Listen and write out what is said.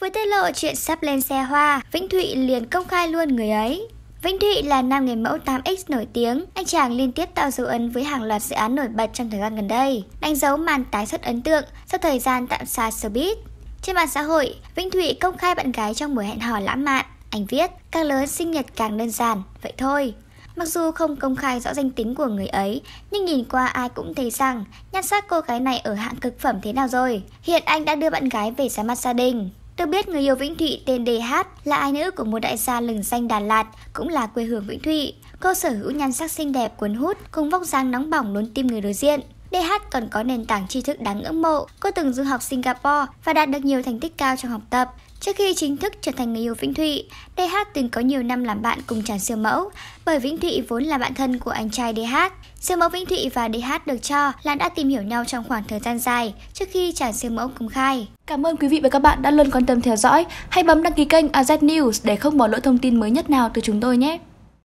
vừa tiết lộ chuyện sắp lên xe hoa, Vĩnh Thụy liền công khai luôn người ấy. Vĩnh Thụy là nam người mẫu 8X nổi tiếng, anh chàng liên tiếp tạo dấu ấn với hàng loạt dự án nổi bật trong thời gian gần đây, đánh dấu màn tái xuất ấn tượng sau thời gian tạm xa showbiz. Trên mạng xã hội, Vĩnh Thụy công khai bạn gái trong buổi hẹn hò lãng mạn. Anh viết, càng lớn sinh nhật càng đơn giản, vậy thôi. Mặc dù không công khai rõ danh tính của người ấy, nhưng nhìn qua ai cũng thấy rằng nhan sắc cô gái này ở hạng cực phẩm thế nào rồi. Hiện anh đã đưa bạn gái về ra mắt gia đình. Được biết người yêu Vĩnh Thụy tên DH là ai nữ của một đại gia lừng danh Đà Lạt, cũng là quê hương Vĩnh Thụy. Cô sở hữu nhan sắc xinh đẹp cuốn hút cùng vóc dáng nóng bỏng luôn tim người đối diện. DH còn có nền tảng tri thức đáng ngưỡng mộ. Cô từng du học Singapore và đạt được nhiều thành tích cao trong học tập. Trước khi chính thức trở thành người yêu Vĩnh Thụy, DH từng có nhiều năm làm bạn cùng chàng siêu mẫu, bởi Vĩnh Thụy vốn là bạn thân của anh trai DH. Siêu mẫu Vĩnh Thụy và DH được cho là đã tìm hiểu nhau trong khoảng thời gian dài trước khi chàng siêu mẫu công khai. Cảm ơn quý vị và các bạn đã luôn quan tâm theo dõi. Hãy bấm đăng ký kênh AZ News để không bỏ lỡ thông tin mới nhất nào từ chúng tôi nhé.